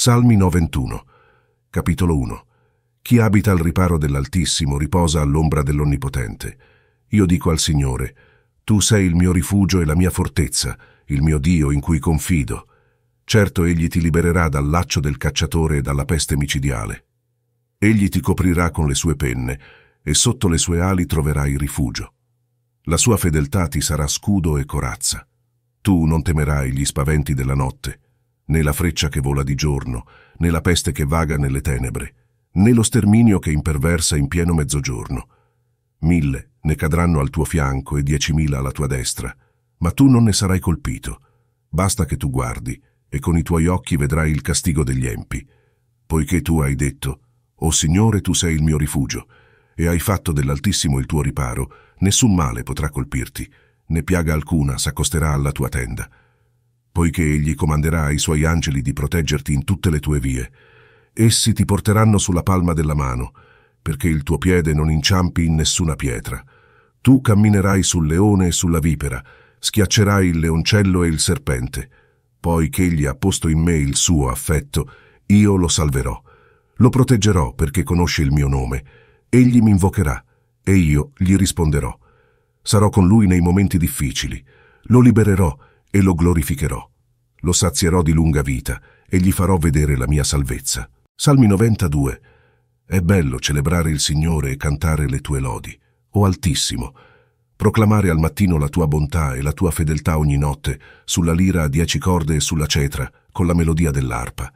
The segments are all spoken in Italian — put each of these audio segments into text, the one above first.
Salmi 91, capitolo 1. Chi abita al riparo dell'Altissimo riposa all'ombra dell'Onnipotente. Io dico al Signore, Tu sei il mio rifugio e la mia fortezza, il mio Dio in cui confido. Certo Egli ti libererà dal laccio del cacciatore e dalla peste micidiale. Egli ti coprirà con le sue penne e sotto le sue ali troverai rifugio. La sua fedeltà ti sarà scudo e corazza. Tu non temerai gli spaventi della notte, né la freccia che vola di giorno, né la peste che vaga nelle tenebre, né lo sterminio che imperversa in pieno mezzogiorno. Mille ne cadranno al tuo fianco e diecimila alla tua destra, ma tu non ne sarai colpito. Basta che tu guardi e con i tuoi occhi vedrai il castigo degli empi, poiché tu hai detto, O Signore, tu sei il mio rifugio, e hai fatto dell'Altissimo il tuo riparo, nessun male potrà colpirti, né piaga alcuna s'accosterà alla tua tenda poiché egli comanderà ai suoi angeli di proteggerti in tutte le tue vie. Essi ti porteranno sulla palma della mano, perché il tuo piede non inciampi in nessuna pietra. Tu camminerai sul leone e sulla vipera, schiaccerai il leoncello e il serpente. Poiché egli ha posto in me il suo affetto, io lo salverò. Lo proteggerò perché conosce il mio nome. Egli mi invocherà e io gli risponderò. Sarò con lui nei momenti difficili. Lo libererò e lo glorificherò. Lo sazierò di lunga vita e gli farò vedere la mia salvezza. Salmi 92. È bello celebrare il Signore e cantare le tue lodi, o Altissimo, proclamare al mattino la tua bontà e la tua fedeltà ogni notte, sulla lira a dieci corde e sulla cetra, con la melodia dell'arpa.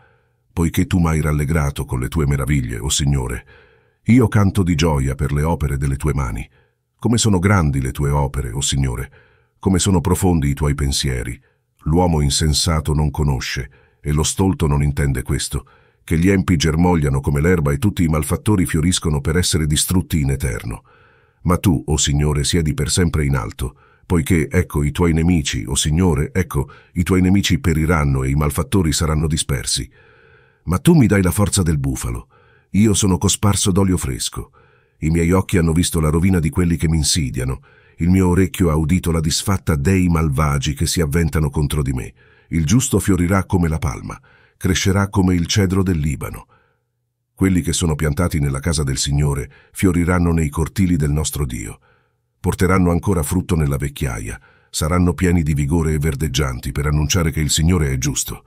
Poiché tu m'hai rallegrato con le tue meraviglie, o Signore, io canto di gioia per le opere delle tue mani. Come sono grandi le tue opere, o Signore, come sono profondi i tuoi pensieri. L'uomo insensato non conosce, e lo stolto non intende questo, che gli empi germogliano come l'erba e tutti i malfattori fioriscono per essere distrutti in eterno. Ma tu, o oh Signore, siedi per sempre in alto, poiché, ecco, i tuoi nemici, o oh Signore, ecco, i tuoi nemici periranno e i malfattori saranno dispersi. Ma tu mi dai la forza del bufalo. Io sono cosparso d'olio fresco. I miei occhi hanno visto la rovina di quelli che mi insidiano, il mio orecchio ha udito la disfatta dei malvagi che si avventano contro di me. Il giusto fiorirà come la palma, crescerà come il cedro del Libano. Quelli che sono piantati nella casa del Signore fioriranno nei cortili del nostro Dio. Porteranno ancora frutto nella vecchiaia, saranno pieni di vigore e verdeggianti per annunciare che il Signore è giusto.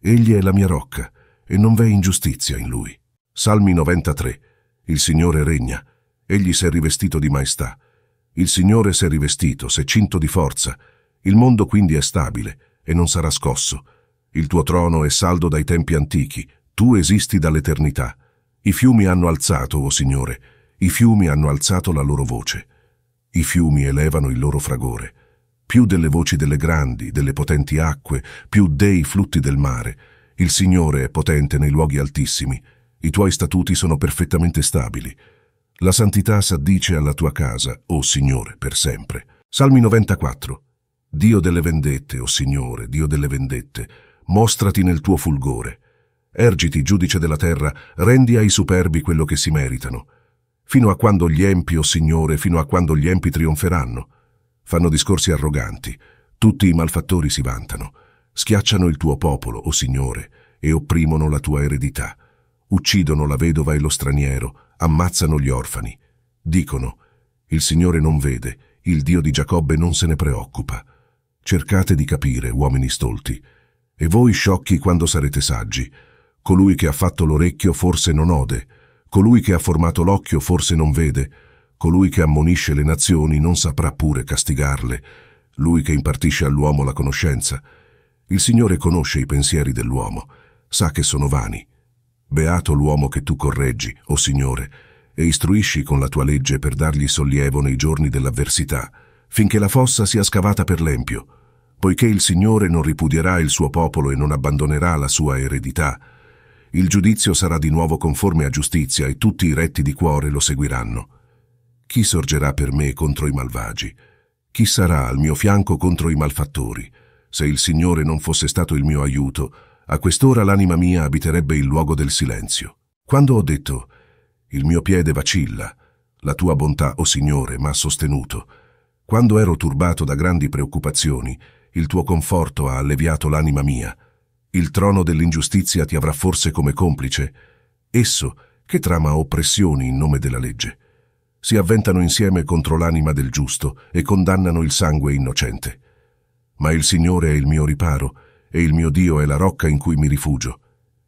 Egli è la mia rocca, e non v'è ingiustizia in lui. Salmi 93. Il Signore regna, egli si è rivestito di maestà, il Signore si è rivestito, si è cinto di forza. Il mondo quindi è stabile e non sarà scosso. Il tuo trono è saldo dai tempi antichi, tu esisti dall'eternità. I fiumi hanno alzato, o oh Signore, i fiumi hanno alzato la loro voce. I fiumi elevano il loro fragore. Più delle voci delle grandi, delle potenti acque, più dei flutti del mare. Il Signore è potente nei luoghi altissimi. I tuoi statuti sono perfettamente stabili. La santità s'addice alla tua casa, o oh Signore, per sempre. Salmi 94. Dio delle vendette, o oh Signore, Dio delle vendette, mostrati nel tuo fulgore. Ergiti, giudice della terra, rendi ai superbi quello che si meritano. Fino a quando gli empi, o oh Signore, fino a quando gli empi trionferanno. Fanno discorsi arroganti, tutti i malfattori si vantano. Schiacciano il tuo popolo, o oh Signore, e opprimono la tua eredità. Uccidono la vedova e lo straniero, ammazzano gli orfani. Dicono, il Signore non vede, il Dio di Giacobbe non se ne preoccupa. Cercate di capire, uomini stolti, e voi sciocchi quando sarete saggi. Colui che ha fatto l'orecchio forse non ode, colui che ha formato l'occhio forse non vede, colui che ammonisce le nazioni non saprà pure castigarle, lui che impartisce all'uomo la conoscenza. Il Signore conosce i pensieri dell'uomo, sa che sono vani. Beato l'uomo che tu correggi, o Signore, e istruisci con la tua legge per dargli sollievo nei giorni dell'avversità, finché la fossa sia scavata per l'empio, poiché il Signore non ripudierà il suo popolo e non abbandonerà la sua eredità. Il giudizio sarà di nuovo conforme a giustizia e tutti i retti di cuore lo seguiranno. Chi sorgerà per me contro i malvagi? Chi sarà al mio fianco contro i malfattori? Se il Signore non fosse stato il mio aiuto, a quest'ora l'anima mia abiterebbe il luogo del silenzio. Quando ho detto «Il mio piede vacilla, la tua bontà, o oh Signore, m'ha sostenuto», quando ero turbato da grandi preoccupazioni, il tuo conforto ha alleviato l'anima mia. Il trono dell'ingiustizia ti avrà forse come complice. Esso, che trama oppressioni in nome della legge, si avventano insieme contro l'anima del giusto e condannano il sangue innocente. Ma il Signore è il mio riparo, e il mio Dio è la rocca in cui mi rifugio.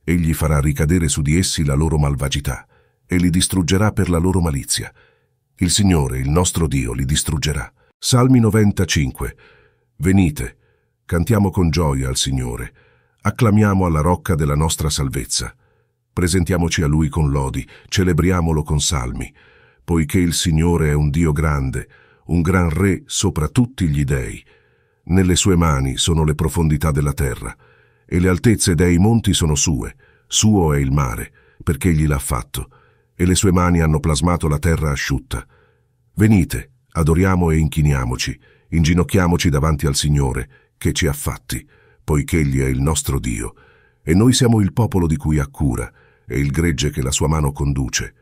Egli farà ricadere su di essi la loro malvagità e li distruggerà per la loro malizia. Il Signore, il nostro Dio, li distruggerà. Salmi 95. Venite, cantiamo con gioia al Signore, acclamiamo alla rocca della nostra salvezza. Presentiamoci a Lui con lodi, celebriamolo con salmi, poiché il Signore è un Dio grande, un gran Re sopra tutti gli dèi, nelle sue mani sono le profondità della terra, e le altezze dei monti sono sue, suo è il mare, perché egli l'ha fatto, e le sue mani hanno plasmato la terra asciutta. Venite, adoriamo e inchiniamoci, inginocchiamoci davanti al Signore, che ci ha fatti, poiché egli è il nostro Dio, e noi siamo il popolo di cui ha cura, e il gregge che la sua mano conduce.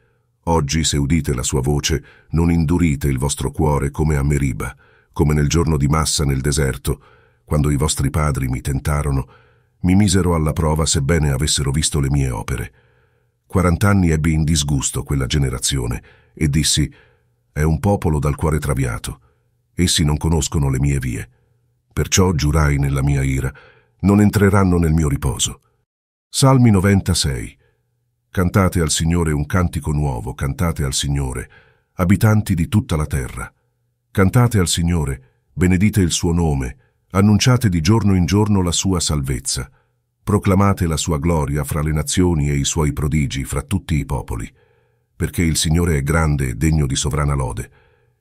Oggi, se udite la sua voce, non indurite il vostro cuore come a Meriba, come nel giorno di massa nel deserto, quando i vostri padri mi tentarono, mi misero alla prova sebbene avessero visto le mie opere. Quarant'anni ebbi in disgusto quella generazione e dissi «È un popolo dal cuore traviato. Essi non conoscono le mie vie. Perciò giurai nella mia ira, non entreranno nel mio riposo». Salmi 96 Cantate al Signore un cantico nuovo, cantate al Signore, abitanti di tutta la terra. Cantate al Signore, benedite il suo nome, annunciate di giorno in giorno la sua salvezza, proclamate la sua gloria fra le nazioni e i suoi prodigi fra tutti i popoli, perché il Signore è grande e degno di sovrana lode,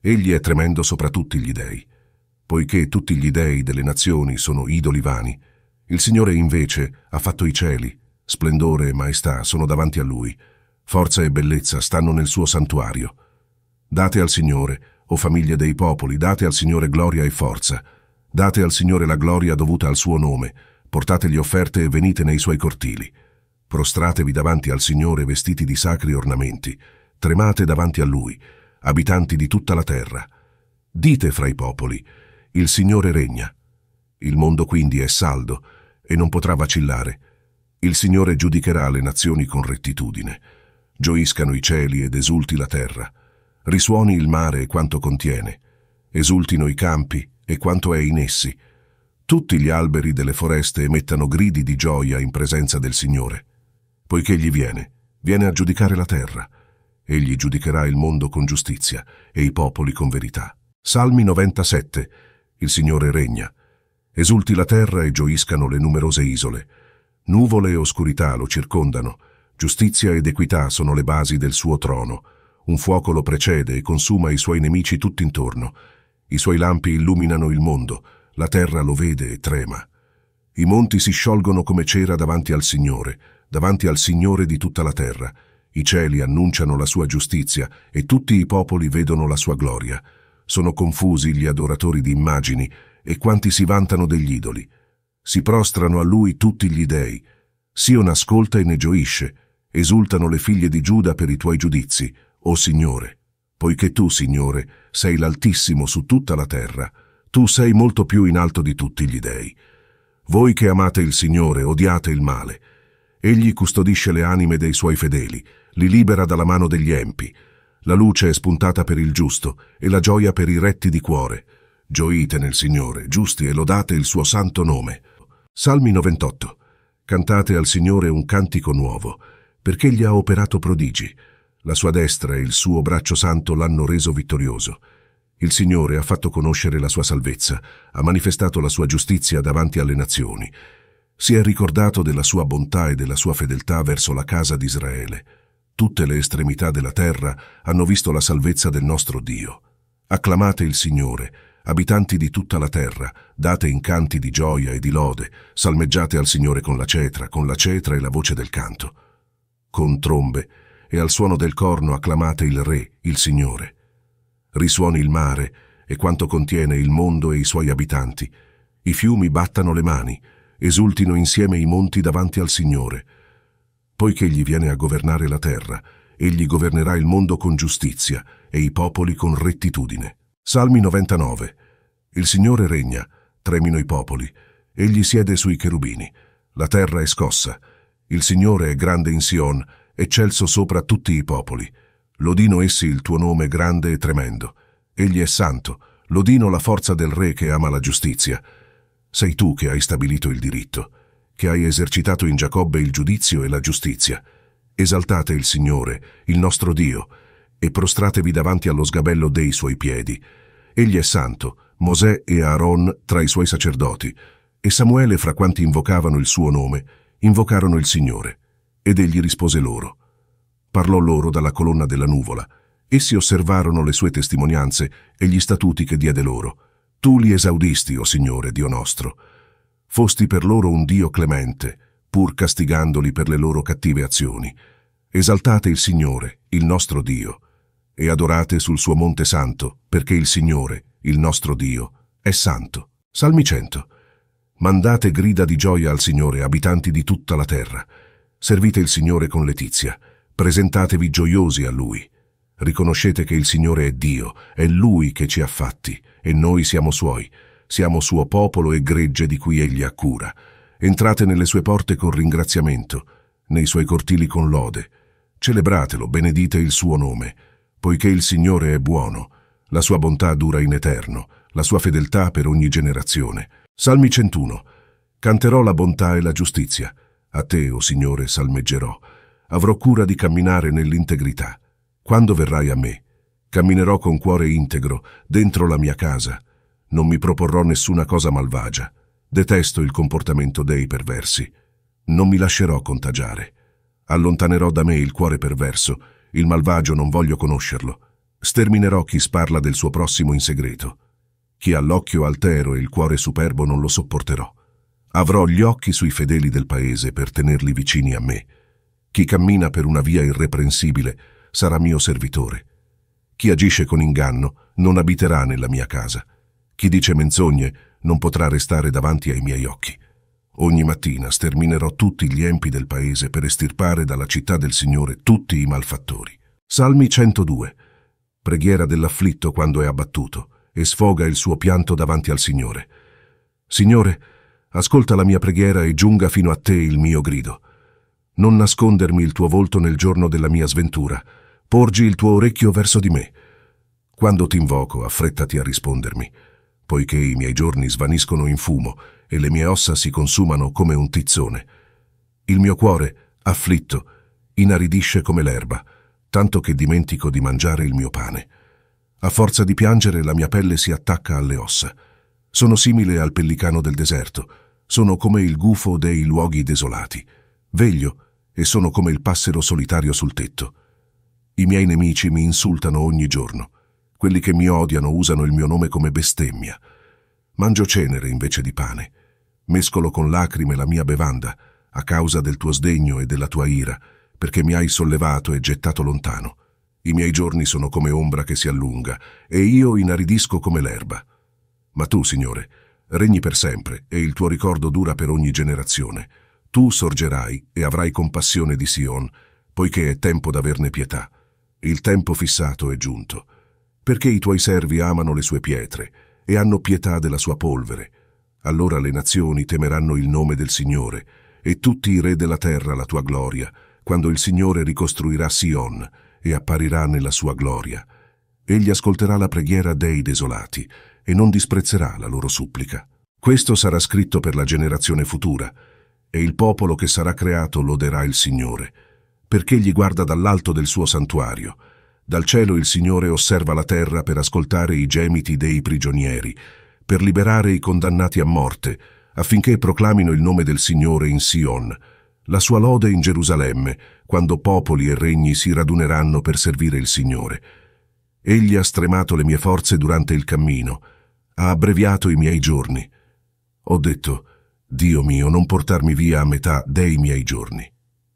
egli è tremendo sopra tutti gli dèi. Poiché tutti gli dèi delle nazioni sono idoli vani, il Signore invece ha fatto i cieli, splendore e maestà sono davanti a Lui, forza e bellezza stanno nel suo santuario. Date al Signore, o famiglie dei popoli, date al Signore gloria e forza, date al Signore la gloria dovuta al suo nome, Portate portategli offerte e venite nei suoi cortili. Prostratevi davanti al Signore vestiti di sacri ornamenti, tremate davanti a Lui, abitanti di tutta la terra. Dite fra i popoli, il Signore regna. Il mondo quindi è saldo e non potrà vacillare. Il Signore giudicherà le nazioni con rettitudine. Gioiscano i cieli ed esulti la terra. Risuoni il mare e quanto contiene, esultino i campi e quanto è in essi. Tutti gli alberi delle foreste emettano gridi di gioia in presenza del Signore, poiché egli viene, viene a giudicare la terra. Egli giudicherà il mondo con giustizia e i popoli con verità. Salmi 97. Il Signore regna. Esulti la terra e gioiscano le numerose isole. Nuvole e oscurità lo circondano. Giustizia ed equità sono le basi del suo trono. Un fuoco lo precede e consuma i suoi nemici tutt'intorno. I suoi lampi illuminano il mondo, la terra lo vede e trema. I monti si sciolgono come cera davanti al Signore, davanti al Signore di tutta la terra. I cieli annunciano la sua giustizia e tutti i popoli vedono la sua gloria. Sono confusi gli adoratori di immagini e quanti si vantano degli idoli. Si prostrano a lui tutti gli dei. Sion ascolta e ne gioisce. Esultano le figlie di Giuda per i tuoi giudizi. O Signore, poiché tu, Signore, sei l'Altissimo su tutta la terra, tu sei molto più in alto di tutti gli dèi. Voi che amate il Signore, odiate il male. Egli custodisce le anime dei suoi fedeli, li libera dalla mano degli empi. La luce è spuntata per il giusto e la gioia per i retti di cuore. Gioite nel Signore, giusti, e lodate il suo santo nome. Salmi 98. Cantate al Signore un cantico nuovo, perché gli ha operato prodigi. La sua destra e il suo braccio santo l'hanno reso vittorioso. Il Signore ha fatto conoscere la sua salvezza, ha manifestato la sua giustizia davanti alle nazioni. Si è ricordato della sua bontà e della sua fedeltà verso la casa di Israele. Tutte le estremità della terra hanno visto la salvezza del nostro Dio. Acclamate il Signore, abitanti di tutta la terra, date incanti di gioia e di lode, salmeggiate al Signore con la cetra, con la cetra e la voce del canto. Con trombe, e al suono del corno acclamate il Re, il Signore. Risuoni il mare e quanto contiene il mondo e i suoi abitanti. I fiumi battano le mani, esultino insieme i monti davanti al Signore. Poiché egli viene a governare la terra, egli governerà il mondo con giustizia e i popoli con rettitudine. Salmi 99. Il Signore regna, tremino i popoli. Egli siede sui cherubini. La terra è scossa. Il Signore è grande in Sion eccelso sopra tutti i popoli. Lodino essi il tuo nome grande e tremendo. Egli è santo, lodino la forza del re che ama la giustizia. Sei tu che hai stabilito il diritto, che hai esercitato in Giacobbe il giudizio e la giustizia. Esaltate il Signore, il nostro Dio, e prostratevi davanti allo sgabello dei suoi piedi. Egli è santo, Mosè e Aaron tra i suoi sacerdoti, e Samuele fra quanti invocavano il suo nome, invocarono il Signore. Ed egli rispose loro. Parlò loro dalla colonna della nuvola. Essi osservarono le sue testimonianze e gli statuti che diede loro. Tu li esaudisti, o oh Signore, Dio nostro. Fosti per loro un Dio clemente, pur castigandoli per le loro cattive azioni. Esaltate il Signore, il nostro Dio, e adorate sul suo Monte Santo, perché il Signore, il nostro Dio, è santo. Salmi 100. Mandate grida di gioia al Signore, abitanti di tutta la terra. Servite il Signore con letizia, presentatevi gioiosi a Lui. Riconoscete che il Signore è Dio, è Lui che ci ha fatti, e noi siamo Suoi, siamo Suo popolo e gregge di cui Egli ha cura. Entrate nelle Sue porte con ringraziamento, nei Suoi cortili con lode. Celebratelo, benedite il Suo nome, poiché il Signore è buono, la Sua bontà dura in eterno, la Sua fedeltà per ogni generazione. Salmi 101. Canterò la bontà e la giustizia. A te, o oh Signore, salmeggerò. Avrò cura di camminare nell'integrità. Quando verrai a me, camminerò con cuore integro, dentro la mia casa. Non mi proporrò nessuna cosa malvagia. Detesto il comportamento dei perversi. Non mi lascerò contagiare. Allontanerò da me il cuore perverso. Il malvagio non voglio conoscerlo. Sterminerò chi sparla del suo prossimo in segreto. Chi ha l'occhio altero e il cuore superbo non lo sopporterò. Avrò gli occhi sui fedeli del paese per tenerli vicini a me. Chi cammina per una via irreprensibile sarà mio servitore. Chi agisce con inganno non abiterà nella mia casa. Chi dice menzogne non potrà restare davanti ai miei occhi. Ogni mattina sterminerò tutti gli empi del paese per estirpare dalla città del Signore tutti i malfattori. Salmi 102. Preghiera dell'afflitto quando è abbattuto e sfoga il suo pianto davanti al Signore. Signore, Ascolta la mia preghiera e giunga fino a te il mio grido. Non nascondermi il tuo volto nel giorno della mia sventura. Porgi il tuo orecchio verso di me. Quando ti invoco, affrettati a rispondermi, poiché i miei giorni svaniscono in fumo e le mie ossa si consumano come un tizzone. Il mio cuore, afflitto, inaridisce come l'erba, tanto che dimentico di mangiare il mio pane. A forza di piangere la mia pelle si attacca alle ossa. Sono simile al pellicano del deserto, sono come il gufo dei luoghi desolati. Veglio e sono come il passero solitario sul tetto. I miei nemici mi insultano ogni giorno. Quelli che mi odiano usano il mio nome come bestemmia. Mangio cenere invece di pane. Mescolo con lacrime la mia bevanda, a causa del tuo sdegno e della tua ira, perché mi hai sollevato e gettato lontano. I miei giorni sono come ombra che si allunga, e io inaridisco come l'erba. Ma tu, Signore, regni per sempre e il tuo ricordo dura per ogni generazione. Tu sorgerai e avrai compassione di Sion, poiché è tempo d'averne pietà. Il tempo fissato è giunto, perché i tuoi servi amano le sue pietre e hanno pietà della sua polvere. Allora le nazioni temeranno il nome del Signore e tutti i re della terra la tua gloria, quando il Signore ricostruirà Sion e apparirà nella sua gloria. Egli ascolterà la preghiera dei desolati e non disprezzerà la loro supplica. Questo sarà scritto per la generazione futura, e il popolo che sarà creato loderà il Signore, perché gli guarda dall'alto del suo santuario. Dal cielo il Signore osserva la terra per ascoltare i gemiti dei prigionieri, per liberare i condannati a morte, affinché proclamino il nome del Signore in Sion, la sua lode in Gerusalemme, quando popoli e regni si raduneranno per servire il Signore. Egli ha stremato le mie forze durante il cammino, ha abbreviato i miei giorni. Ho detto, Dio mio, non portarmi via a metà dei miei giorni.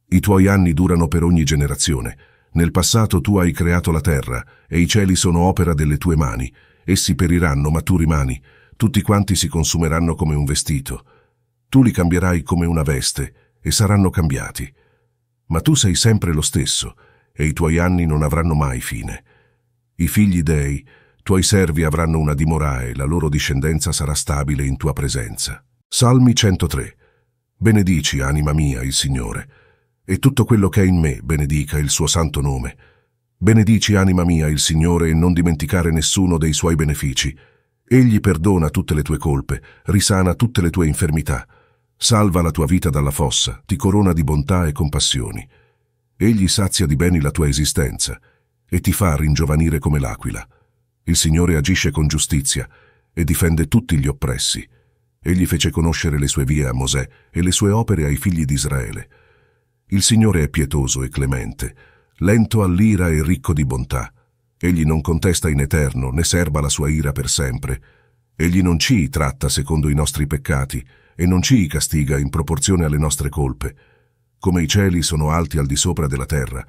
I tuoi anni durano per ogni generazione. Nel passato tu hai creato la terra, e i cieli sono opera delle tue mani. Essi periranno, ma tu rimani. Tutti quanti si consumeranno come un vestito. Tu li cambierai come una veste, e saranno cambiati. Ma tu sei sempre lo stesso, e i tuoi anni non avranno mai fine. I figli dei, tuoi servi avranno una dimora e la loro discendenza sarà stabile in tua presenza. Salmi 103. Benedici, anima mia, il Signore, e tutto quello che è in me benedica il suo santo nome. Benedici, anima mia, il Signore, e non dimenticare nessuno dei suoi benefici. Egli perdona tutte le tue colpe, risana tutte le tue infermità, salva la tua vita dalla fossa, ti corona di bontà e compassioni. Egli sazia di beni la tua esistenza, e ti fa ringiovanire come l'aquila. Il Signore agisce con giustizia e difende tutti gli oppressi. Egli fece conoscere le sue vie a Mosè e le sue opere ai figli di Israele. Il Signore è pietoso e clemente, lento all'ira e ricco di bontà. Egli non contesta in eterno, né serba la sua ira per sempre. Egli non ci tratta secondo i nostri peccati e non ci castiga in proporzione alle nostre colpe. Come i cieli sono alti al di sopra della terra,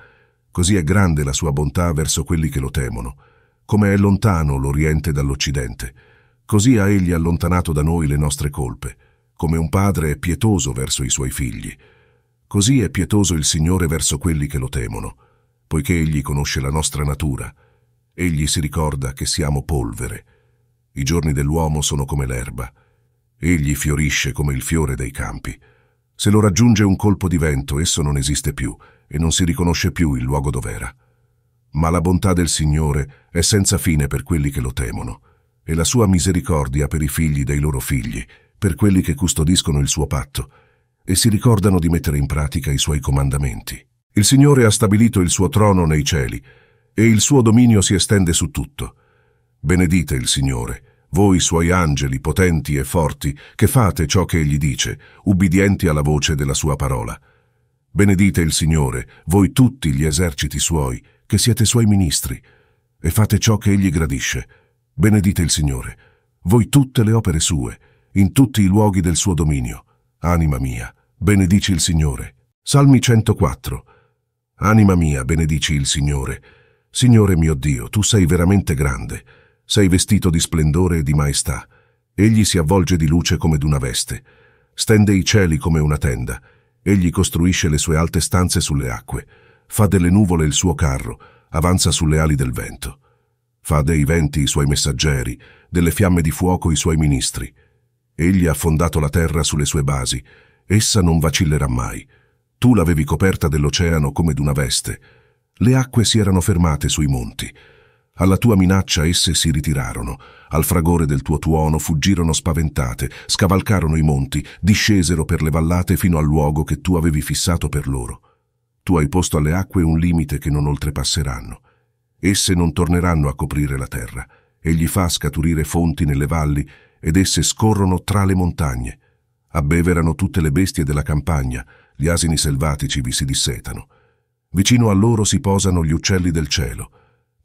Così è grande la sua bontà verso quelli che lo temono, come è lontano l'Oriente dall'Occidente. Così ha egli allontanato da noi le nostre colpe, come un padre è pietoso verso i suoi figli. Così è pietoso il Signore verso quelli che lo temono, poiché egli conosce la nostra natura. Egli si ricorda che siamo polvere. I giorni dell'uomo sono come l'erba. Egli fiorisce come il fiore dei campi. Se lo raggiunge un colpo di vento, esso non esiste più, e non si riconosce più il luogo dov'era. Ma la bontà del Signore è senza fine per quelli che lo temono, e la sua misericordia per i figli dei loro figli, per quelli che custodiscono il suo patto, e si ricordano di mettere in pratica i suoi comandamenti. Il Signore ha stabilito il suo trono nei cieli, e il suo dominio si estende su tutto. Benedite il Signore, voi suoi angeli potenti e forti, che fate ciò che egli dice, ubbidienti alla voce della sua parola. Benedite il Signore, voi tutti gli eserciti suoi, che siete suoi ministri, e fate ciò che egli gradisce. Benedite il Signore, voi tutte le opere sue, in tutti i luoghi del suo dominio. Anima mia, benedici il Signore. Salmi 104. Anima mia, benedici il Signore. Signore mio Dio, tu sei veramente grande, sei vestito di splendore e di maestà. Egli si avvolge di luce come d'una veste, stende i cieli come una tenda, Egli costruisce le sue alte stanze sulle acque, fa delle nuvole il suo carro, avanza sulle ali del vento. Fa dei venti i suoi messaggeri, delle fiamme di fuoco i suoi ministri. Egli ha fondato la terra sulle sue basi, essa non vacillerà mai. Tu l'avevi coperta dell'oceano come d'una veste. Le acque si erano fermate sui monti, alla tua minaccia esse si ritirarono, al fragore del tuo tuono fuggirono spaventate, scavalcarono i monti, discesero per le vallate fino al luogo che tu avevi fissato per loro. Tu hai posto alle acque un limite che non oltrepasseranno. Esse non torneranno a coprire la terra. Egli fa scaturire fonti nelle valli ed esse scorrono tra le montagne. Abbeverano tutte le bestie della campagna, gli asini selvatici vi si dissetano. Vicino a loro si posano gli uccelli del cielo,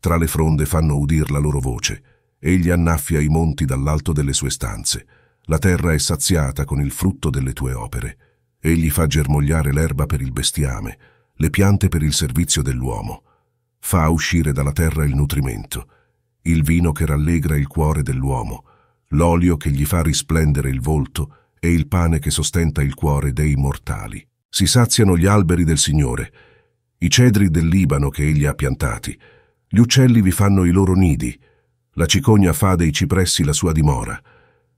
tra le fronde fanno udir la loro voce. Egli annaffia i monti dall'alto delle sue stanze. La terra è saziata con il frutto delle tue opere. Egli fa germogliare l'erba per il bestiame, le piante per il servizio dell'uomo. Fa uscire dalla terra il nutrimento, il vino che rallegra il cuore dell'uomo, l'olio che gli fa risplendere il volto e il pane che sostenta il cuore dei mortali. Si saziano gli alberi del Signore, i cedri del Libano che egli ha piantati, gli uccelli vi fanno i loro nidi, la cicogna fa dei cipressi la sua dimora,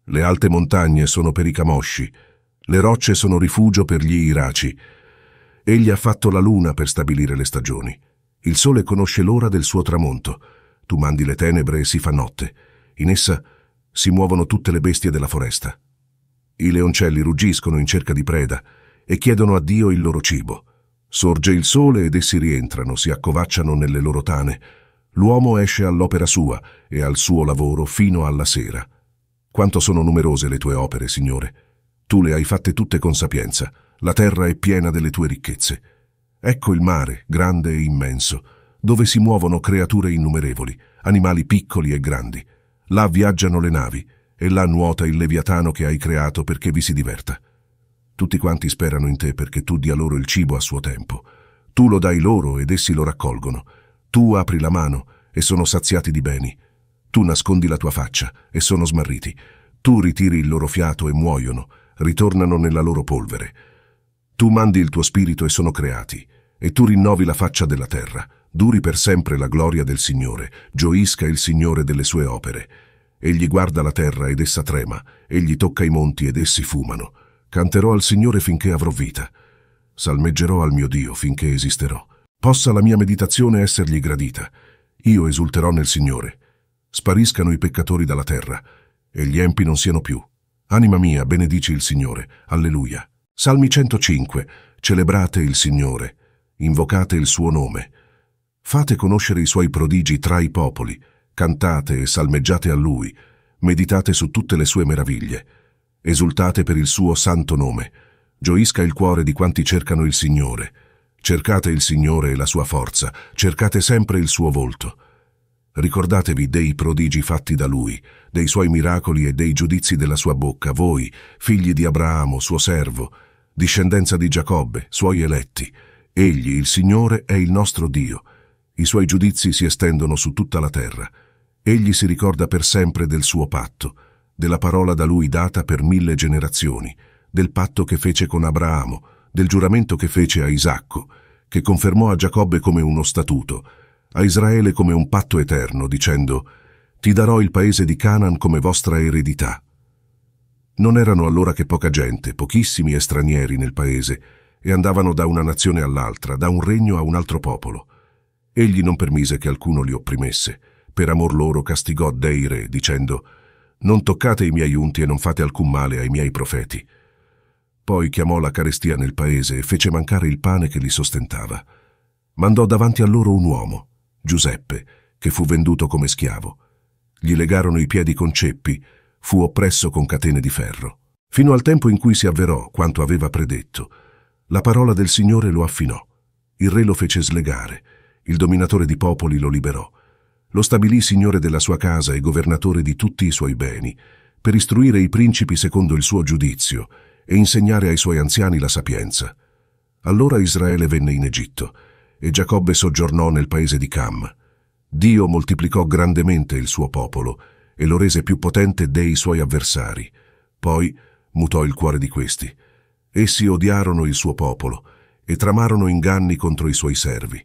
le alte montagne sono per i camosci, le rocce sono rifugio per gli iraci. Egli ha fatto la luna per stabilire le stagioni. Il sole conosce l'ora del suo tramonto. Tu mandi le tenebre e si fa notte. In essa si muovono tutte le bestie della foresta. I leoncelli ruggiscono in cerca di preda e chiedono a Dio il loro cibo. Sorge il sole ed essi rientrano, si accovacciano nelle loro tane, l'uomo esce all'opera sua e al suo lavoro fino alla sera. Quanto sono numerose le tue opere, Signore! Tu le hai fatte tutte con sapienza, la terra è piena delle tue ricchezze. Ecco il mare, grande e immenso, dove si muovono creature innumerevoli, animali piccoli e grandi. Là viaggiano le navi, e là nuota il leviatano che hai creato perché vi si diverta. Tutti quanti sperano in te perché tu dia loro il cibo a suo tempo. Tu lo dai loro ed essi lo raccolgono. Tu apri la mano e sono saziati di beni. Tu nascondi la tua faccia e sono smarriti. Tu ritiri il loro fiato e muoiono, ritornano nella loro polvere. Tu mandi il tuo spirito e sono creati, e tu rinnovi la faccia della terra. Duri per sempre la gloria del Signore, gioisca il Signore delle sue opere. Egli guarda la terra ed essa trema, egli tocca i monti ed essi fumano. Canterò al Signore finché avrò vita. Salmeggerò al mio Dio finché esisterò. Possa la mia meditazione essergli gradita. Io esulterò nel Signore. Spariscano i peccatori dalla terra, e gli empi non siano più. Anima mia, benedici il Signore. Alleluia. Salmi 105. Celebrate il Signore. Invocate il suo nome. Fate conoscere i suoi prodigi tra i popoli. Cantate e salmeggiate a Lui. Meditate su tutte le sue meraviglie. Esultate per il suo santo nome. Gioisca il cuore di quanti cercano il Signore. Cercate il Signore e la sua forza, cercate sempre il suo volto. Ricordatevi dei prodigi fatti da lui, dei suoi miracoli e dei giudizi della sua bocca, voi, figli di Abramo, suo servo, discendenza di Giacobbe, suoi eletti. Egli, il Signore, è il nostro Dio. I suoi giudizi si estendono su tutta la terra. Egli si ricorda per sempre del suo patto, della parola da lui data per mille generazioni, del patto che fece con Abramo, del giuramento che fece a Isacco, che confermò a Giacobbe come uno statuto, a Israele come un patto eterno, dicendo «Ti darò il paese di Canaan come vostra eredità». Non erano allora che poca gente, pochissimi e stranieri nel paese, e andavano da una nazione all'altra, da un regno a un altro popolo. Egli non permise che alcuno li opprimesse. Per amor loro castigò dei re, dicendo «Non toccate i miei unti e non fate alcun male ai miei profeti». Poi chiamò la carestia nel paese e fece mancare il pane che li sostentava. Mandò davanti a loro un uomo, Giuseppe, che fu venduto come schiavo. Gli legarono i piedi con ceppi, fu oppresso con catene di ferro. Fino al tempo in cui si avverò quanto aveva predetto, la parola del Signore lo affinò. Il re lo fece slegare, il dominatore di popoli lo liberò. Lo stabilì signore della sua casa e governatore di tutti i suoi beni, per istruire i principi secondo il suo giudizio e insegnare ai suoi anziani la sapienza. Allora Israele venne in Egitto e Giacobbe soggiornò nel paese di Cam. Dio moltiplicò grandemente il suo popolo e lo rese più potente dei suoi avversari. Poi mutò il cuore di questi. Essi odiarono il suo popolo e tramarono inganni contro i suoi servi.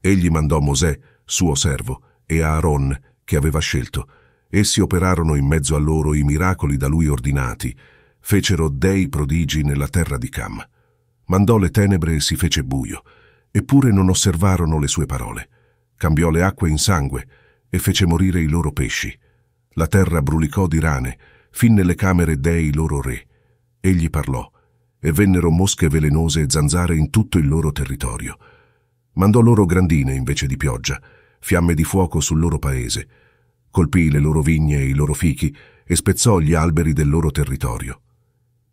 Egli mandò Mosè, suo servo, e Aaron, che aveva scelto. Essi operarono in mezzo a loro i miracoli da lui ordinati fecero dei prodigi nella terra di Cam. Mandò le tenebre e si fece buio, eppure non osservarono le sue parole. Cambiò le acque in sangue e fece morire i loro pesci. La terra brulicò di rane, fin nelle camere dei loro re. Egli parlò, e vennero mosche velenose e zanzare in tutto il loro territorio. Mandò loro grandine invece di pioggia, fiamme di fuoco sul loro paese. Colpì le loro vigne e i loro fichi e spezzò gli alberi del loro territorio.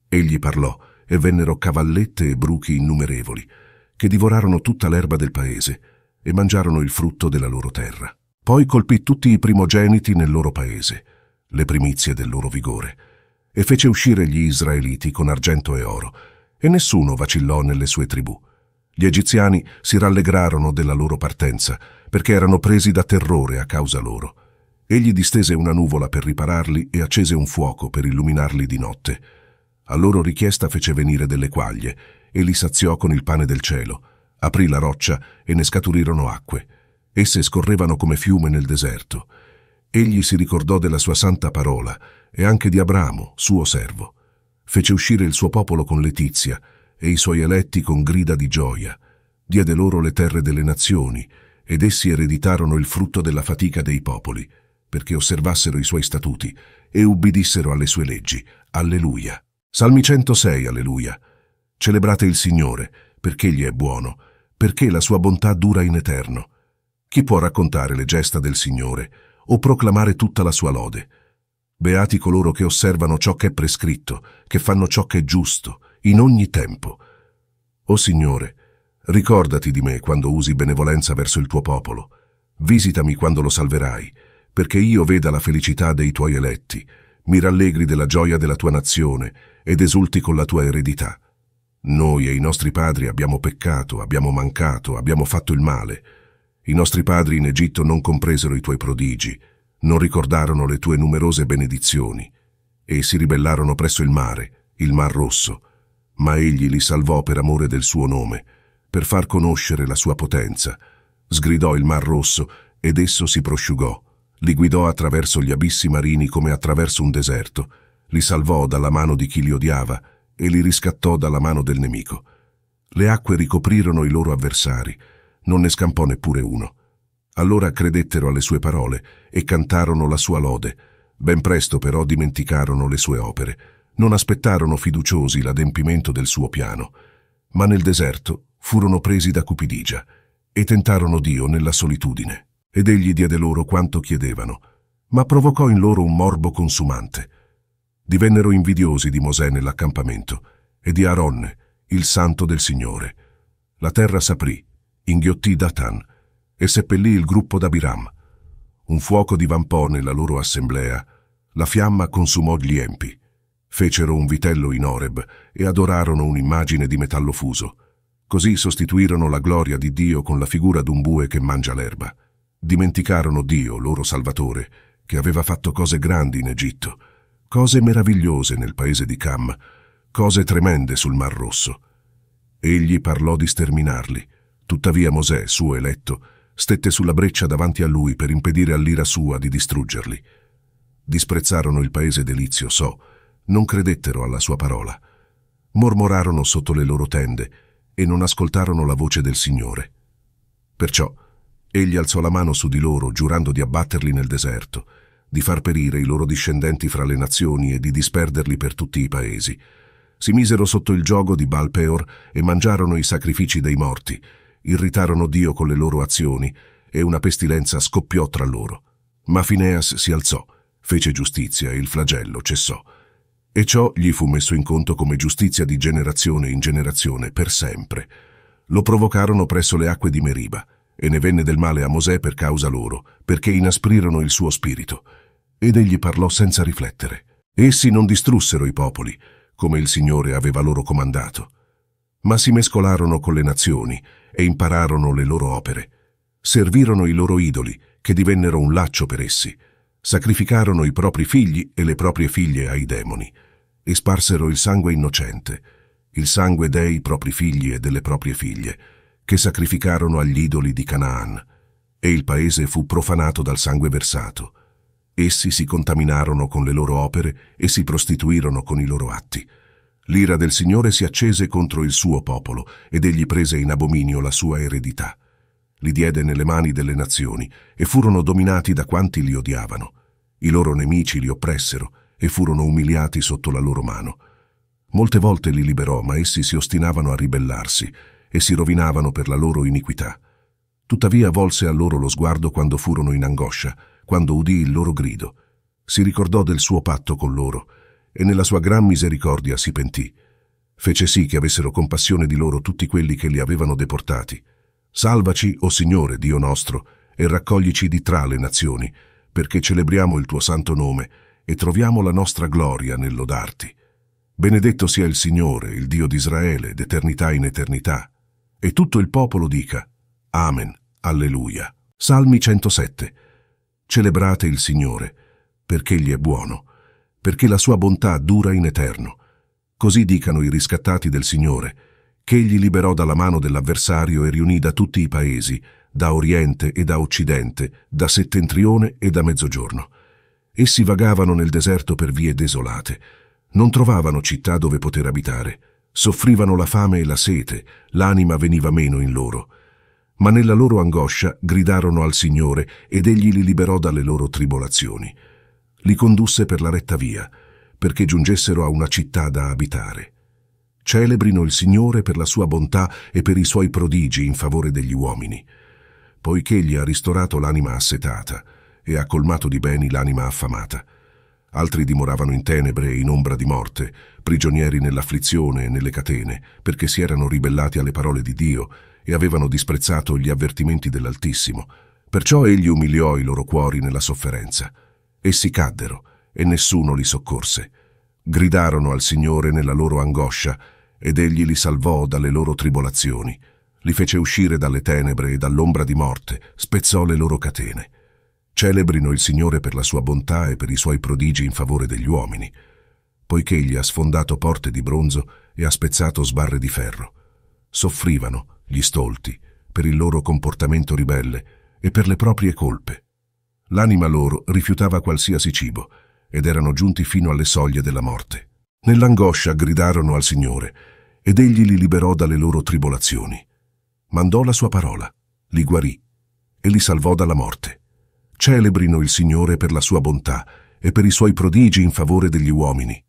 Egli parlò e vennero cavallette e bruchi innumerevoli, che divorarono tutta l'erba del paese e mangiarono il frutto della loro terra. Poi colpì tutti i primogeniti nel loro paese, le primizie del loro vigore, e fece uscire gli israeliti con argento e oro, e nessuno vacillò nelle sue tribù. Gli egiziani si rallegrarono della loro partenza, perché erano presi da terrore a causa loro. Egli distese una nuvola per ripararli e accese un fuoco per illuminarli di notte. A loro richiesta fece venire delle quaglie e li saziò con il pane del cielo. Aprì la roccia e ne scaturirono acque. Esse scorrevano come fiume nel deserto. Egli si ricordò della sua santa parola e anche di Abramo, suo servo. Fece uscire il suo popolo con letizia e i suoi eletti con grida di gioia. Diede loro le terre delle nazioni ed essi ereditarono il frutto della fatica dei popoli, perché osservassero i suoi statuti e ubbidissero alle sue leggi. Alleluia. Salmi 106, alleluia. Celebrate il Signore, perché Egli è buono, perché la sua bontà dura in eterno. Chi può raccontare le gesta del Signore o proclamare tutta la sua lode? Beati coloro che osservano ciò che è prescritto, che fanno ciò che è giusto, in ogni tempo. O Signore, ricordati di me quando usi benevolenza verso il tuo popolo. Visitami quando lo salverai, perché io veda la felicità dei tuoi eletti, mi rallegri della gioia della tua nazione ed esulti con la tua eredità. Noi e i nostri padri abbiamo peccato, abbiamo mancato, abbiamo fatto il male. I nostri padri in Egitto non compresero i tuoi prodigi, non ricordarono le tue numerose benedizioni, e si ribellarono presso il mare, il Mar Rosso, ma egli li salvò per amore del suo nome, per far conoscere la sua potenza. Sgridò il Mar Rosso ed esso si prosciugò, li guidò attraverso gli abissi marini come attraverso un deserto, li salvò dalla mano di chi li odiava e li riscattò dalla mano del nemico. Le acque ricoprirono i loro avversari, non ne scampò neppure uno. Allora credettero alle sue parole e cantarono la sua lode. Ben presto però dimenticarono le sue opere. Non aspettarono fiduciosi l'adempimento del suo piano. Ma nel deserto furono presi da cupidigia e tentarono Dio nella solitudine ed egli diede loro quanto chiedevano, ma provocò in loro un morbo consumante. Divennero invidiosi di Mosè nell'accampamento e di Aronne, il santo del Signore. La terra s'aprì, inghiottì Datan e seppellì il gruppo d'Abiram. Un fuoco divampò nella loro assemblea, la fiamma consumò gli empi. Fecero un vitello in Oreb e adorarono un'immagine di metallo fuso. Così sostituirono la gloria di Dio con la figura d'un bue che mangia l'erba. Dimenticarono Dio, loro Salvatore, che aveva fatto cose grandi in Egitto, cose meravigliose nel paese di Cam, cose tremende sul Mar Rosso. Egli parlò di sterminarli. Tuttavia Mosè, suo eletto, stette sulla breccia davanti a lui per impedire all'ira sua di distruggerli. Disprezzarono il paese delizio, so, non credettero alla sua parola. Mormorarono sotto le loro tende e non ascoltarono la voce del Signore. Perciò, Egli alzò la mano su di loro, giurando di abbatterli nel deserto, di far perire i loro discendenti fra le nazioni e di disperderli per tutti i paesi. Si misero sotto il giogo di Balpeor e mangiarono i sacrifici dei morti, irritarono Dio con le loro azioni e una pestilenza scoppiò tra loro. Ma Phineas si alzò, fece giustizia e il flagello cessò. E ciò gli fu messo in conto come giustizia di generazione in generazione per sempre. Lo provocarono presso le acque di Meriba, e ne venne del male a Mosè per causa loro, perché inasprirono il suo spirito. Ed egli parlò senza riflettere. Essi non distrussero i popoli, come il Signore aveva loro comandato, ma si mescolarono con le nazioni e impararono le loro opere. Servirono i loro idoli, che divennero un laccio per essi. Sacrificarono i propri figli e le proprie figlie ai demoni e sparsero il sangue innocente, il sangue dei propri figli e delle proprie figlie, che sacrificarono agli idoli di Canaan, e il paese fu profanato dal sangue versato. Essi si contaminarono con le loro opere e si prostituirono con i loro atti. L'ira del Signore si accese contro il suo popolo ed egli prese in abominio la sua eredità. Li diede nelle mani delle nazioni e furono dominati da quanti li odiavano. I loro nemici li oppressero e furono umiliati sotto la loro mano. Molte volte li liberò, ma essi si ostinavano a ribellarsi e si rovinavano per la loro iniquità. Tuttavia volse a loro lo sguardo quando furono in angoscia, quando udì il loro grido. Si ricordò del suo patto con loro e nella sua gran misericordia si pentì. Fece sì che avessero compassione di loro tutti quelli che li avevano deportati. Salvaci, o oh Signore, Dio nostro, e raccoglici di tra le nazioni, perché celebriamo il tuo santo nome e troviamo la nostra gloria nel lodarti. Benedetto sia il Signore, il Dio di Israele, d'eternità in eternità e tutto il popolo dica Amen, Alleluia. Salmi 107. Celebrate il Signore, perché Egli è buono, perché la sua bontà dura in eterno. Così dicano i riscattati del Signore, che Egli liberò dalla mano dell'avversario e riunì da tutti i paesi, da oriente e da occidente, da settentrione e da mezzogiorno. Essi vagavano nel deserto per vie desolate, non trovavano città dove poter abitare, soffrivano la fame e la sete, l'anima veniva meno in loro. Ma nella loro angoscia gridarono al Signore ed Egli li liberò dalle loro tribolazioni. Li condusse per la retta via, perché giungessero a una città da abitare. Celebrino il Signore per la sua bontà e per i suoi prodigi in favore degli uomini, poiché egli ha ristorato l'anima assetata e ha colmato di beni l'anima affamata. Altri dimoravano in tenebre e in ombra di morte, prigionieri nell'afflizione e nelle catene, perché si erano ribellati alle parole di Dio e avevano disprezzato gli avvertimenti dell'Altissimo. Perciò egli umiliò i loro cuori nella sofferenza. Essi caddero e nessuno li soccorse. Gridarono al Signore nella loro angoscia ed egli li salvò dalle loro tribolazioni. Li fece uscire dalle tenebre e dall'ombra di morte, spezzò le loro catene. Celebrino il Signore per la sua bontà e per i suoi prodigi in favore degli uomini poiché gli ha sfondato porte di bronzo e ha spezzato sbarre di ferro. Soffrivano, gli stolti, per il loro comportamento ribelle e per le proprie colpe. L'anima loro rifiutava qualsiasi cibo ed erano giunti fino alle soglie della morte. Nell'angoscia gridarono al Signore ed egli li liberò dalle loro tribolazioni. Mandò la sua parola, li guarì e li salvò dalla morte. Celebrino il Signore per la sua bontà e per i suoi prodigi in favore degli uomini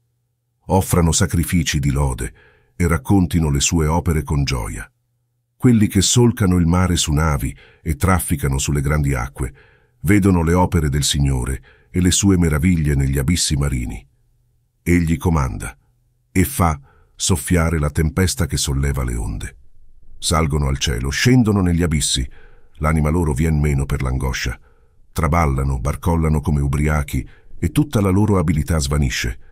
offrano sacrifici di lode e raccontino le sue opere con gioia. Quelli che solcano il mare su navi e trafficano sulle grandi acque vedono le opere del Signore e le sue meraviglie negli abissi marini. Egli comanda e fa soffiare la tempesta che solleva le onde. Salgono al cielo, scendono negli abissi, l'anima loro vien meno per l'angoscia. Traballano, barcollano come ubriachi e tutta la loro abilità svanisce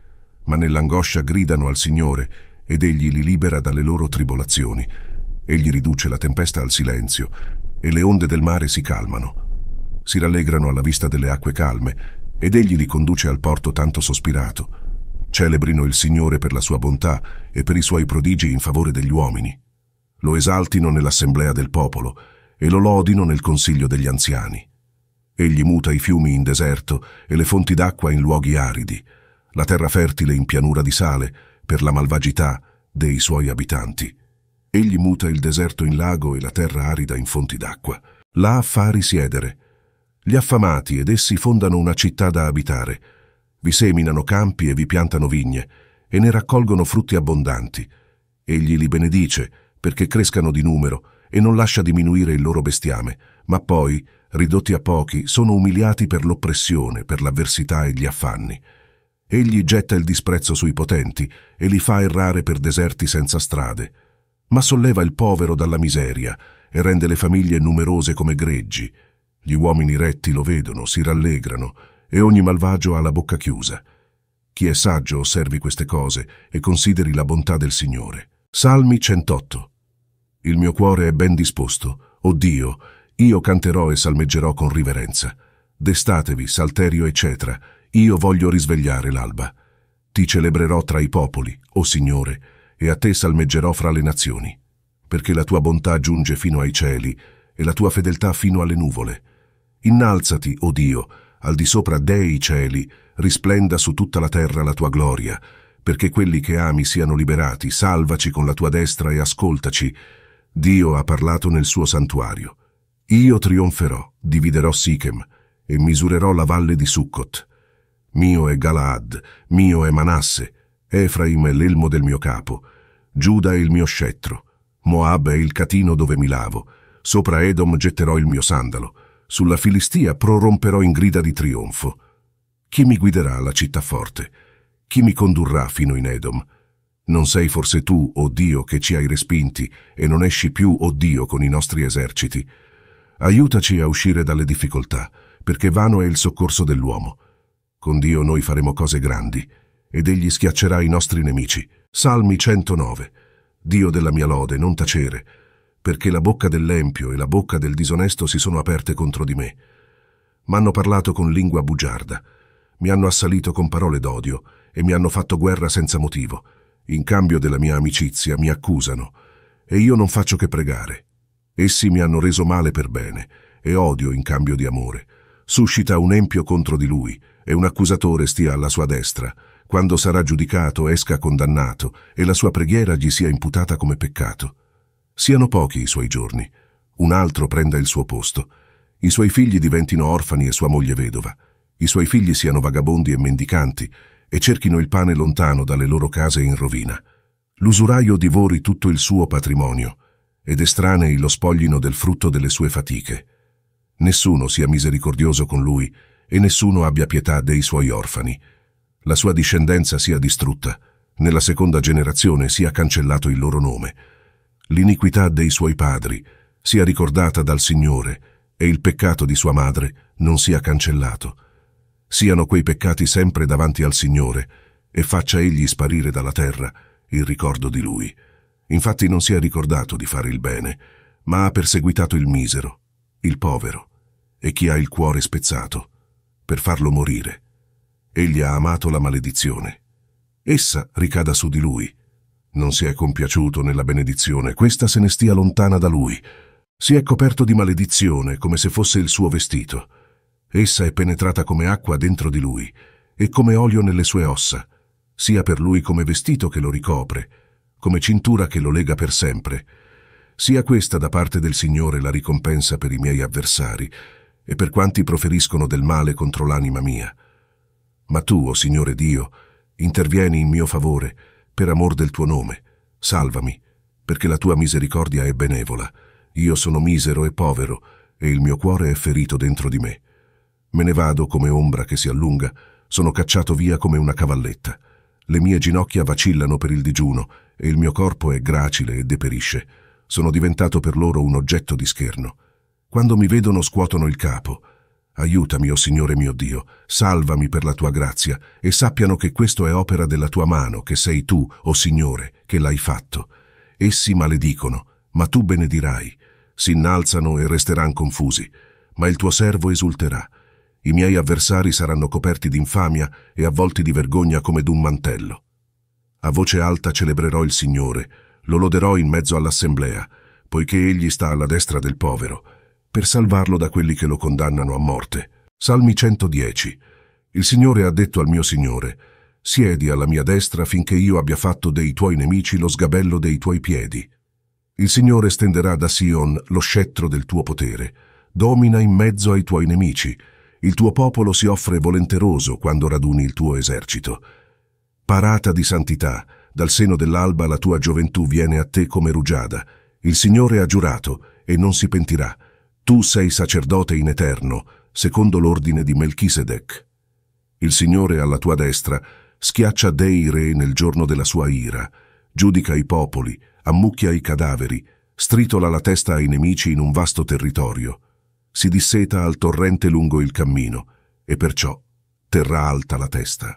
ma nell'angoscia gridano al Signore ed Egli li libera dalle loro tribolazioni. Egli riduce la tempesta al silenzio e le onde del mare si calmano. Si rallegrano alla vista delle acque calme ed Egli li conduce al porto tanto sospirato. Celebrino il Signore per la sua bontà e per i suoi prodigi in favore degli uomini. Lo esaltino nell'assemblea del popolo e lo lodino nel consiglio degli anziani. Egli muta i fiumi in deserto e le fonti d'acqua in luoghi aridi, la terra fertile in pianura di sale, per la malvagità dei suoi abitanti. Egli muta il deserto in lago e la terra arida in fonti d'acqua. Là fa risiedere. Gli affamati ed essi fondano una città da abitare. Vi seminano campi e vi piantano vigne, e ne raccolgono frutti abbondanti. Egli li benedice, perché crescano di numero, e non lascia diminuire il loro bestiame, ma poi, ridotti a pochi, sono umiliati per l'oppressione, per l'avversità e gli affanni. Egli getta il disprezzo sui potenti e li fa errare per deserti senza strade, ma solleva il povero dalla miseria e rende le famiglie numerose come greggi. Gli uomini retti lo vedono, si rallegrano e ogni malvagio ha la bocca chiusa. Chi è saggio osservi queste cose e consideri la bontà del Signore. Salmi 108 Il mio cuore è ben disposto, o Dio, io canterò e salmeggerò con riverenza. Destatevi, salterio eccetera, io voglio risvegliare l'alba. Ti celebrerò tra i popoli, o oh Signore, e a te salmeggerò fra le nazioni, perché la tua bontà giunge fino ai cieli e la tua fedeltà fino alle nuvole. Innalzati, o oh Dio, al di sopra dei cieli, risplenda su tutta la terra la tua gloria, perché quelli che ami siano liberati, salvaci con la tua destra e ascoltaci. Dio ha parlato nel suo santuario. Io trionferò, dividerò Sichem e misurerò la valle di Succot. Mio è Galaad, mio è Manasse, Efraim è l'elmo del mio capo, Giuda è il mio scettro, Moab è il catino dove mi lavo, sopra Edom getterò il mio sandalo, sulla Filistia proromperò in grida di trionfo. Chi mi guiderà alla città forte? Chi mi condurrà fino in Edom? Non sei forse tu, o oh Dio, che ci hai respinti e non esci più, o oh Dio, con i nostri eserciti? Aiutaci a uscire dalle difficoltà, perché vano è il soccorso dell'uomo. Con Dio noi faremo cose grandi, ed Egli schiaccerà i nostri nemici. Salmi 109. Dio della mia lode, non tacere, perché la bocca dell'empio e la bocca del disonesto si sono aperte contro di me. M'hanno parlato con lingua bugiarda, mi hanno assalito con parole d'odio e mi hanno fatto guerra senza motivo. In cambio della mia amicizia mi accusano, e io non faccio che pregare. Essi mi hanno reso male per bene, e odio in cambio di amore. Suscita un empio contro di lui, e un accusatore stia alla sua destra. Quando sarà giudicato esca condannato e la sua preghiera gli sia imputata come peccato. Siano pochi i suoi giorni. Un altro prenda il suo posto. I suoi figli diventino orfani e sua moglie vedova. I suoi figli siano vagabondi e mendicanti e cerchino il pane lontano dalle loro case in rovina. L'usuraio divori tutto il suo patrimonio ed estranei lo spoglino del frutto delle sue fatiche. Nessuno sia misericordioso con lui e nessuno abbia pietà dei suoi orfani. La sua discendenza sia distrutta, nella seconda generazione sia cancellato il loro nome. L'iniquità dei suoi padri sia ricordata dal Signore e il peccato di sua madre non sia cancellato. Siano quei peccati sempre davanti al Signore e faccia egli sparire dalla terra il ricordo di lui. Infatti non si è ricordato di fare il bene, ma ha perseguitato il misero, il povero e chi ha il cuore spezzato per farlo morire. Egli ha amato la maledizione. Essa ricada su di lui. Non si è compiaciuto nella benedizione, questa se ne stia lontana da lui. Si è coperto di maledizione come se fosse il suo vestito. Essa è penetrata come acqua dentro di lui e come olio nelle sue ossa, sia per lui come vestito che lo ricopre, come cintura che lo lega per sempre. Sia questa da parte del Signore la ricompensa per i miei avversari, e per quanti proferiscono del male contro l'anima mia. Ma tu, o oh Signore Dio, intervieni in mio favore, per amor del tuo nome, salvami, perché la tua misericordia è benevola. Io sono misero e povero, e il mio cuore è ferito dentro di me. Me ne vado come ombra che si allunga, sono cacciato via come una cavalletta. Le mie ginocchia vacillano per il digiuno, e il mio corpo è gracile e deperisce. Sono diventato per loro un oggetto di scherno. Quando mi vedono scuotono il capo. Aiutami, o oh Signore mio Dio, salvami per la tua grazia, e sappiano che questo è opera della tua mano, che sei tu, o oh Signore, che l'hai fatto. Essi maledicono, ma tu benedirai. Si innalzano e resteranno confusi, ma il tuo servo esulterà. I miei avversari saranno coperti d'infamia e avvolti di vergogna come d'un mantello. A voce alta celebrerò il Signore, lo loderò in mezzo all'assemblea, poiché egli sta alla destra del povero, per salvarlo da quelli che lo condannano a morte. Salmi 110. Il Signore ha detto al mio Signore, siedi alla mia destra finché io abbia fatto dei tuoi nemici lo sgabello dei tuoi piedi. Il Signore stenderà da Sion lo scettro del tuo potere, domina in mezzo ai tuoi nemici, il tuo popolo si offre volenteroso quando raduni il tuo esercito. Parata di santità, dal seno dell'alba la tua gioventù viene a te come rugiada, il Signore ha giurato e non si pentirà, tu sei sacerdote in eterno, secondo l'ordine di Melchisedec. Il Signore alla tua destra schiaccia dei re nel giorno della sua ira, giudica i popoli, ammucchia i cadaveri, stritola la testa ai nemici in un vasto territorio, si disseta al torrente lungo il cammino, e perciò terrà alta la testa.